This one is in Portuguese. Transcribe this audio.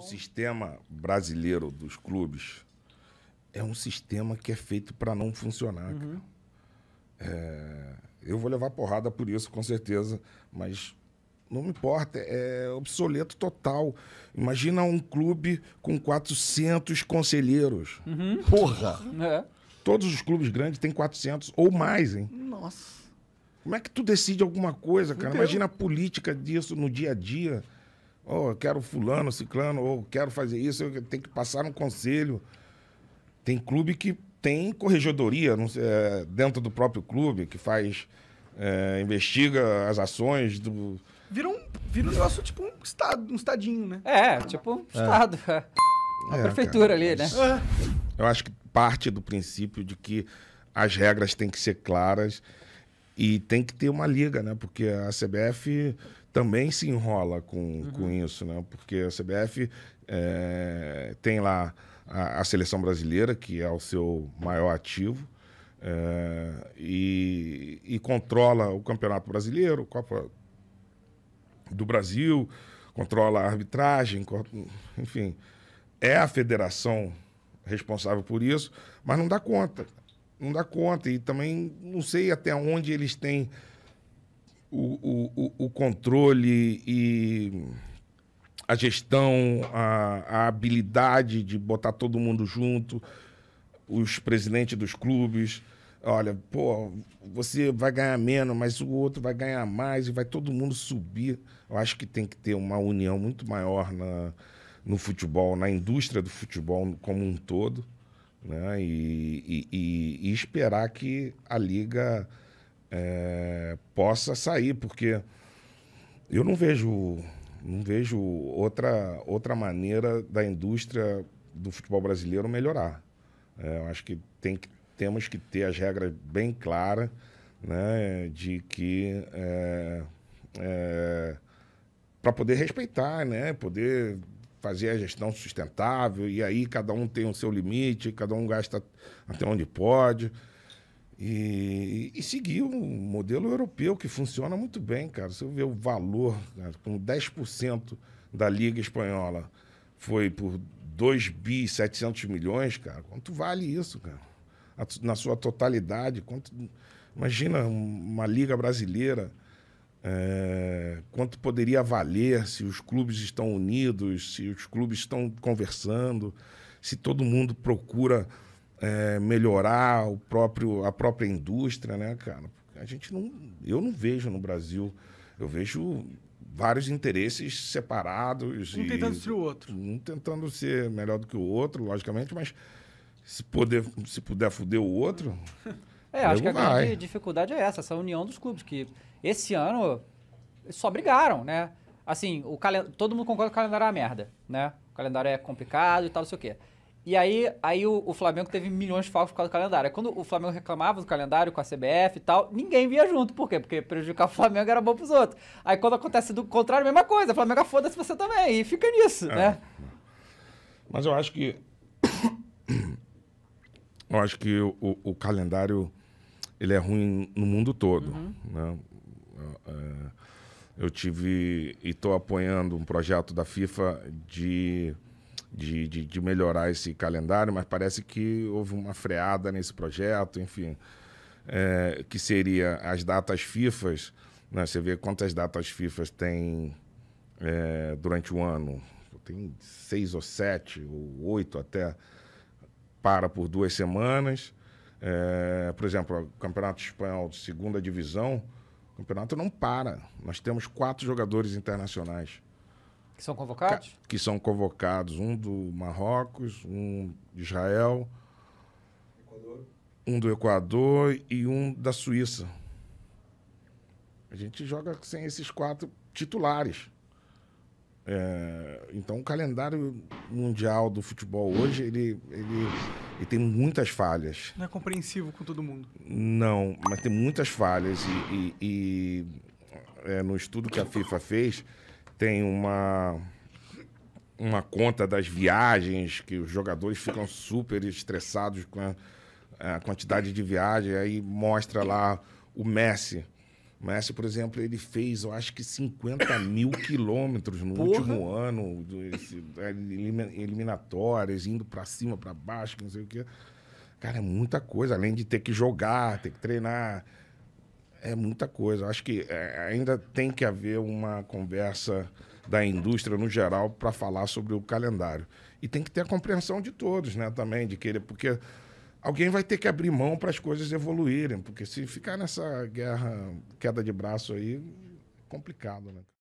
O sistema brasileiro dos clubes é um sistema que é feito para não funcionar. Uhum. É, eu vou levar porrada por isso, com certeza, mas não me importa, é obsoleto total. Imagina um clube com 400 conselheiros. Uhum. Porra! É. Todos os clubes grandes têm 400 ou mais, hein? Nossa! Como é que tu decide alguma coisa, cara? Imagina a política disso no dia a dia oh, eu quero fulano, ciclano, ou oh, quero fazer isso, eu tenho que passar no conselho. Tem clube que tem corregedoria é, dentro do próprio clube, que faz, é, investiga as ações do... Vira um, vira um negócio tipo um estado, um estadinho, né? É, tipo um é. estado. É. A prefeitura cara, ali, né? Eu acho que parte do princípio de que as regras têm que ser claras e tem que ter uma liga, né? Porque a CBF também se enrola com, uhum. com isso, né? Porque a CBF é, tem lá a, a, seleção brasileira, que é o seu maior ativo, é, e, e, controla o Campeonato Brasileiro, Copa do Brasil, controla a arbitragem, enfim. É a federação responsável por isso, mas não dá conta não dá conta. E também não sei até onde eles têm o, o, o controle e a gestão, a, a, habilidade de botar todo mundo junto, os presidentes dos clubes. Olha, pô, você vai ganhar menos, mas o outro vai ganhar mais e vai todo mundo subir. Eu acho que tem que ter uma união muito maior na, no futebol, na indústria do futebol como um todo né? E, e, e, esperar que a liga é, possa sair, porque eu não vejo não vejo outra outra maneira da indústria do futebol brasileiro melhorar. É, eu acho que, tem que temos que ter as regras bem claras, né? De que é, é para poder respeitar, né? Poder fazer a gestão sustentável, e aí cada um tem o seu limite, cada um gasta até onde pode. E, e seguir um modelo europeu que funciona muito bem, cara. Se eu ver o valor, cara, com 10% da Liga Espanhola foi por 2 bi 700 milhões, cara, quanto vale isso, cara? Na sua totalidade, quanto... Imagina uma Liga Brasileira é, quanto poderia valer se os clubes estão unidos, se os clubes estão conversando, se todo mundo procura é, melhorar o próprio, a própria indústria, né, cara? A gente não, eu não vejo no Brasil, eu vejo vários interesses separados, um e, tentando ser o outro, um tentando ser melhor do que o outro, logicamente, mas se poder, se puder fuder o outro É, acho que a vai. grande dificuldade é essa, essa união dos clubes, que esse ano só brigaram, né? Assim, o calen... todo mundo concorda que o calendário é uma merda, né? O calendário é complicado e tal, não sei o quê. E aí, aí o, o Flamengo teve milhões de falcos por causa do calendário. quando o Flamengo reclamava do calendário com a CBF e tal, ninguém via junto. Por quê? Porque prejudicar o Flamengo era bom pros outros. Aí quando acontece do contrário, a mesma coisa. O Flamengo foda-se você também. E fica nisso, é. né? Mas eu acho que. eu acho que o, o, o calendário ele é ruim no mundo todo. Uhum. Né? É, é, eu tive e estou apoiando um projeto da FIFA de, de, de, de, melhorar esse calendário, mas parece que houve uma freada nesse projeto, enfim, é, que seria as datas FIFAs. Né? Você vê quantas datas FIFAs tem é, durante o ano. Tem seis ou sete, ou oito até, para por duas semanas é, por exemplo, o Campeonato Espanhol de segunda divisão, o campeonato não para. Nós temos quatro jogadores internacionais. Que são convocados? Que, que são convocados. Um do Marrocos, um de Israel, Equador. um do Equador e um da Suíça. A gente joga sem esses quatro titulares. É, então, o calendário mundial do futebol hoje, ele, ele e tem muitas falhas. Não é compreensivo com todo mundo. Não, mas tem muitas falhas. E, e, e é, no estudo que a FIFA fez, tem uma, uma conta das viagens, que os jogadores ficam super estressados com a, a quantidade de viagem. Aí mostra lá o Messi o Maestro, por exemplo, ele fez, eu acho que 50 mil quilômetros no Porra. último ano, esse, é, eliminatórias, indo para cima, para baixo, não sei o quê. Cara, é muita coisa, além de ter que jogar, ter que treinar. É muita coisa. Acho que é, ainda tem que haver uma conversa da indústria no geral para falar sobre o calendário. E tem que ter a compreensão de todos, né, também, de querer, porque alguém vai ter que abrir mão para as coisas evoluírem, porque se ficar nessa guerra, queda de braço aí, complicado, né?